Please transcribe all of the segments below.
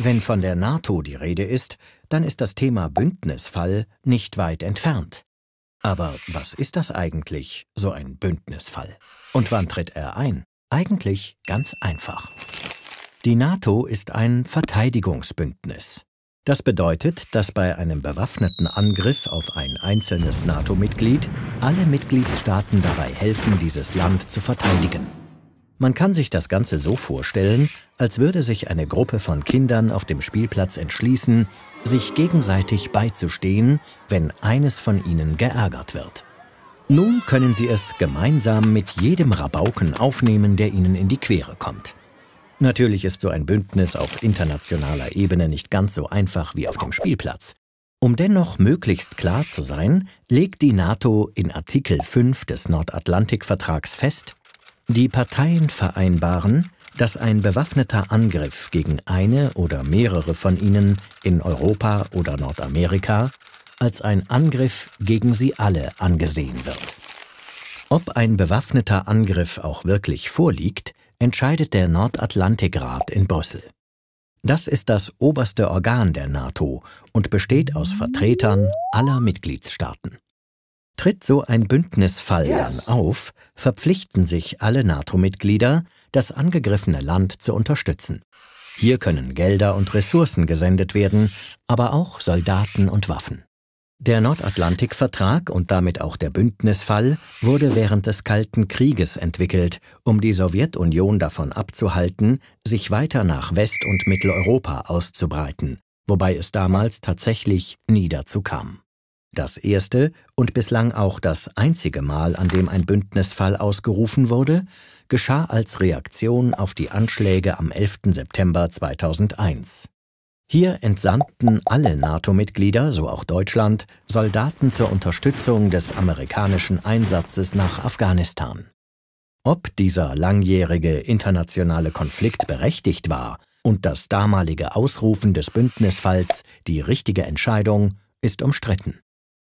Wenn von der NATO die Rede ist, dann ist das Thema Bündnisfall nicht weit entfernt. Aber was ist das eigentlich, so ein Bündnisfall? Und wann tritt er ein? Eigentlich ganz einfach. Die NATO ist ein Verteidigungsbündnis. Das bedeutet, dass bei einem bewaffneten Angriff auf ein einzelnes NATO-Mitglied alle Mitgliedstaaten dabei helfen, dieses Land zu verteidigen. Man kann sich das Ganze so vorstellen, als würde sich eine Gruppe von Kindern auf dem Spielplatz entschließen, sich gegenseitig beizustehen, wenn eines von ihnen geärgert wird. Nun können sie es gemeinsam mit jedem Rabauken aufnehmen, der ihnen in die Quere kommt. Natürlich ist so ein Bündnis auf internationaler Ebene nicht ganz so einfach wie auf dem Spielplatz. Um dennoch möglichst klar zu sein, legt die NATO in Artikel 5 des Nordatlantikvertrags fest, die Parteien vereinbaren, dass ein bewaffneter Angriff gegen eine oder mehrere von ihnen in Europa oder Nordamerika als ein Angriff gegen sie alle angesehen wird. Ob ein bewaffneter Angriff auch wirklich vorliegt, entscheidet der Nordatlantikrat in Brüssel. Das ist das oberste Organ der NATO und besteht aus Vertretern aller Mitgliedstaaten. Tritt so ein Bündnisfall yes. dann auf, verpflichten sich alle NATO-Mitglieder, das angegriffene Land zu unterstützen. Hier können Gelder und Ressourcen gesendet werden, aber auch Soldaten und Waffen. Der Nordatlantikvertrag und damit auch der Bündnisfall wurde während des Kalten Krieges entwickelt, um die Sowjetunion davon abzuhalten, sich weiter nach West- und Mitteleuropa auszubreiten, wobei es damals tatsächlich nie dazu kam. Das erste und bislang auch das einzige Mal, an dem ein Bündnisfall ausgerufen wurde, geschah als Reaktion auf die Anschläge am 11. September 2001. Hier entsandten alle NATO-Mitglieder, so auch Deutschland, Soldaten zur Unterstützung des amerikanischen Einsatzes nach Afghanistan. Ob dieser langjährige internationale Konflikt berechtigt war und das damalige Ausrufen des Bündnisfalls die richtige Entscheidung, ist umstritten.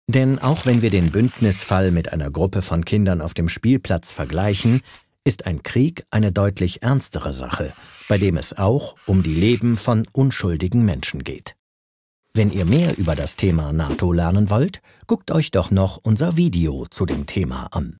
Denn auch wenn wir den Bündnisfall mit einer Gruppe von Kindern auf dem Spielplatz vergleichen, ist ein Krieg eine deutlich ernstere Sache, bei dem es auch um die Leben von unschuldigen Menschen geht. Wenn ihr mehr über das Thema NATO lernen wollt, guckt euch doch noch unser Video zu dem Thema an.